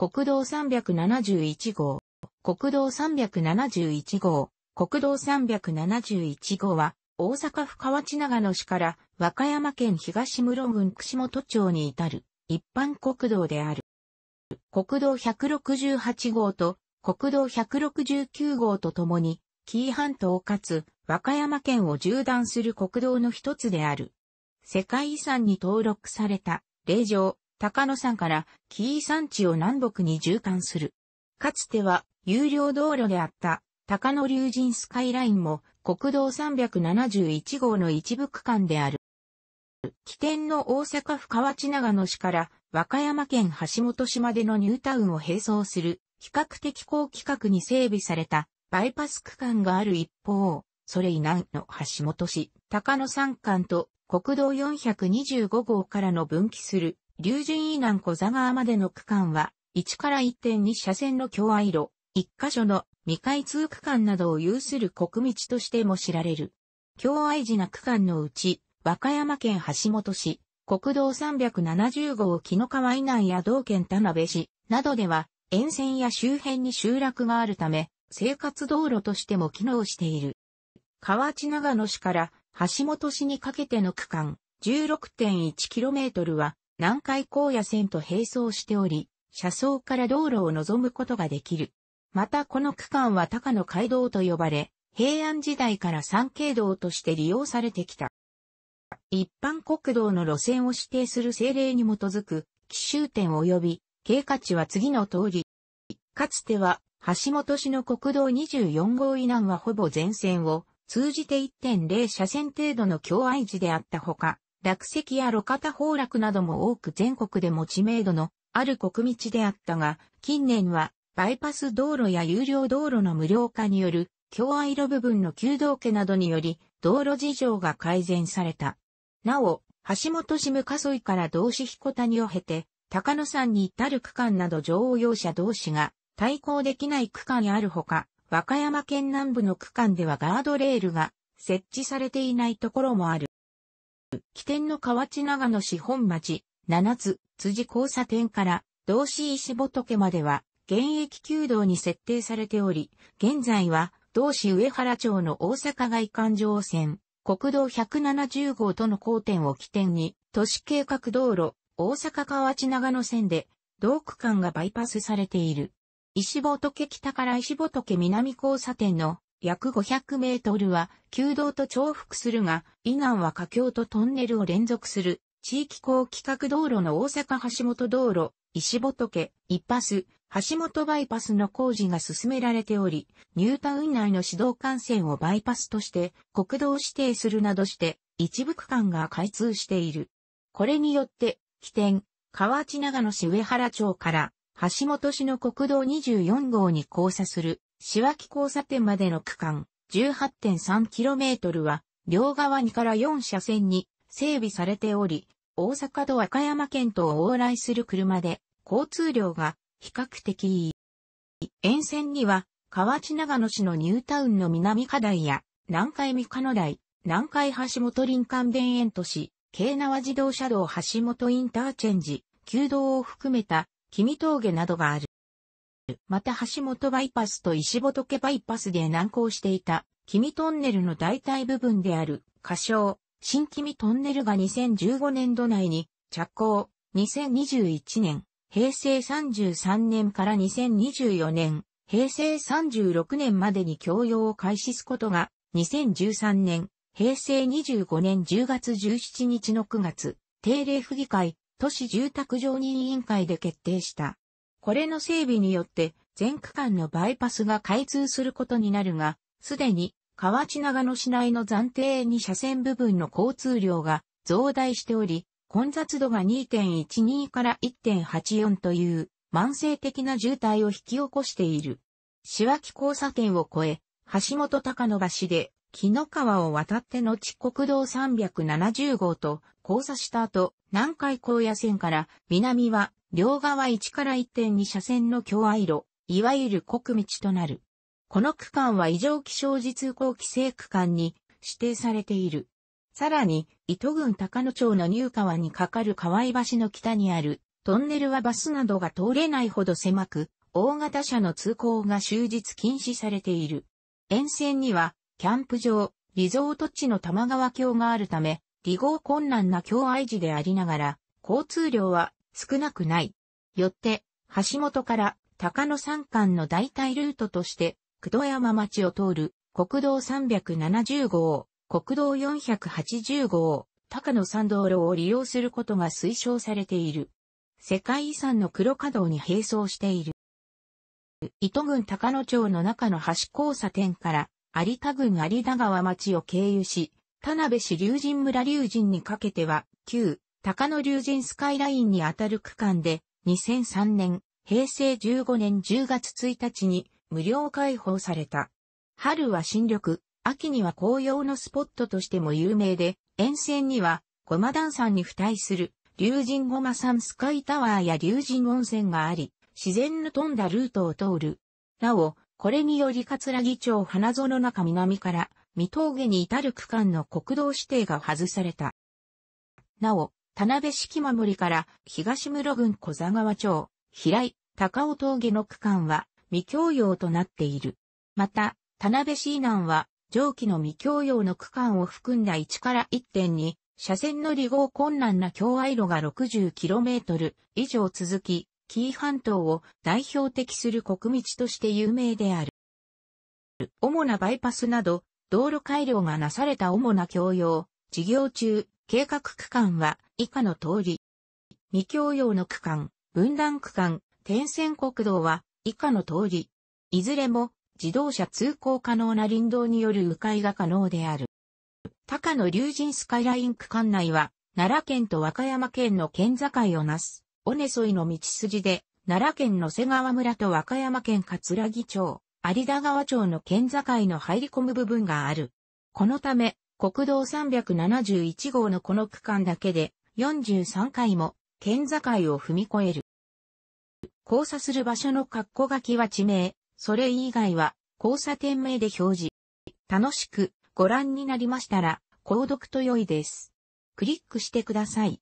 国道371号。国道371号。国道371号は、大阪府河内長野市から和歌山県東室郡串本町に至る一般国道である。国道168号と国道169号とともに、紀伊半島かつ和歌山県を縦断する国道の一つである。世界遺産に登録された、霊場、高野山から紀伊山地を南北に縦貫する。かつては有料道路であった高野竜神スカイラインも国道371号の一部区間である。起点の大阪府河内長野市から和歌山県橋本市までのニュータウンを並走する比較的高規格に整備されたバイパス区間がある一方、それ以南の橋本市、高野山間と国道425号からの分岐する龍神以南小座川までの区間は、1から1.2車線の共愛路、1箇所の未開通区間などを有する国道としても知られる。共愛寺な区間のうち、和歌山県橋本市、国道370号木の川以南や道県田辺市などでは、沿線や周辺に集落があるため、生活道路としても機能している。河内長野市から橋本市にかけての区間 16.1km は南海高野線と並走しており、車窓から道路を望むことができる。またこの区間は高野街道と呼ばれ、平安時代から三景道として利用されてきた。一般国道の路線を指定する政令に基づく、奇襲点及び、経過値は次の通り。かつては、橋本市の国道24号以南はほぼ全線を、通じて1.0車線程度の境愛時であったほか、落石や路肩崩落なども多く全国でも知名度のある国道であったが、近年はバイパス道路や有料道路の無料化による共愛路部分の旧道家などにより道路事情が改善された。なお、橋本市向笠井から同志彦谷を経て、高野山に至る区間など乗用車同士が対抗できない区間にあるほか、和歌山県南部の区間ではガードレールが設置されていないところもある。起点の河内長野市本町、七つ、辻交差点から、同市石仏までは、現役旧道に設定されており、現在は、同市上原町の大阪外環状線、国道170号との交点を起点に、都市計画道路、大阪河内長野線で、同区間がバイパスされている。石仏北から石仏南交差点の約500メートルは旧道と重複するが、以南は河橋とトンネルを連続する地域高規格道路の大阪橋本道路、石仏、一パス、橋本バイパスの工事が進められており、ニュータウン内の市道幹線をバイパスとして国道指定するなどして、一部区間が開通している。これによって、起点、河内長野市上原町から、橋本市の国道24号に交差する仕脇交差点までの区間 18.3km は両側にから4車線に整備されており、大阪と和歌山県とを往来する車で交通量が比較的いい。沿線には河内長野市のニュータウンの南課題や南海三日の台、南海橋本林間田園都市、京奈和自動車道橋本インターチェンジ、旧道を含めた君峠などがある。また橋本バイパスと石仏バイパスで難航していた、君トンネルの代替部分である、仮称、新君トンネルが2015年度内に着工、2021年、平成33年から2024年、平成36年までに供用を開始すことが、2013年、平成25年10月17日の9月、定例府議会、都市住宅常任委員会で決定した。これの整備によって全区間のバイパスが開通することになるが、すでに河内長野市内の暫定に車線部分の交通量が増大しており、混雑度が2.12から1.84という慢性的な渋滞を引き起こしている。わき交差点を越え、橋本高野橋で、木の川を渡って後国道370号と交差した後、南海高野線から南は両側1から1.2車線の境愛路、いわゆる国道となる。この区間は異常気象時通行規制区間に指定されている。さらに、糸郡高野町の入川に架かる河合橋の北にあるトンネルはバスなどが通れないほど狭く、大型車の通行が終日禁止されている。沿線には、キャンプ場、リゾート地の玉川橋があるため、離合困難な境愛時でありながら、交通量は少なくない。よって、橋本から高野山間の代替ルートとして、久戸山町を通る国道370号、国道480号、高野山道路を利用することが推奨されている。世界遺産の黒稼働に並走している。糸郡高野町の中の橋交差点から、有田郡有田川町を経由し、田辺市龍神村龍神にかけては、旧高野竜神スカイラインにあたる区間で、2003年、平成15年10月1日に無料開放された。春は新緑、秋には紅葉のスポットとしても有名で、沿線には、ゴマダン山に付帯する、竜神ゴマ山スカイタワーや竜神温泉があり、自然の富んだルートを通る。なお、これにより桂木町花園中南から、三峠に至る区間の国道指定が外された。なお、田辺式守から東室郡小座川町、平井、高尾峠の区間は未共用となっている。また、田辺市以南は上記の未共用の区間を含んだ1から1点に、車線の離合困難な境愛路が 60km 以上続き、紀伊半島を代表的する国道として有名である。主なバイパスなど、道路改良がなされた主な共用、事業中、計画区間は以下の通り。未共用の区間、分断区間、点線国道は以下の通り。いずれも自動車通行可能な林道による迂回が可能である。高野竜神スカイライン区間内は奈良県と和歌山県の県境をなす、尾根沿いの道筋で、奈良県の瀬川村と和歌山県葛城町、有田川町の県境の入り込む部分がある。このため、国道371号のこの区間だけで43回も県境を踏み越える。交差する場所の括弧書きは地名、それ以外は交差点名で表示。楽しくご覧になりましたら、購読と良いです。クリックしてください。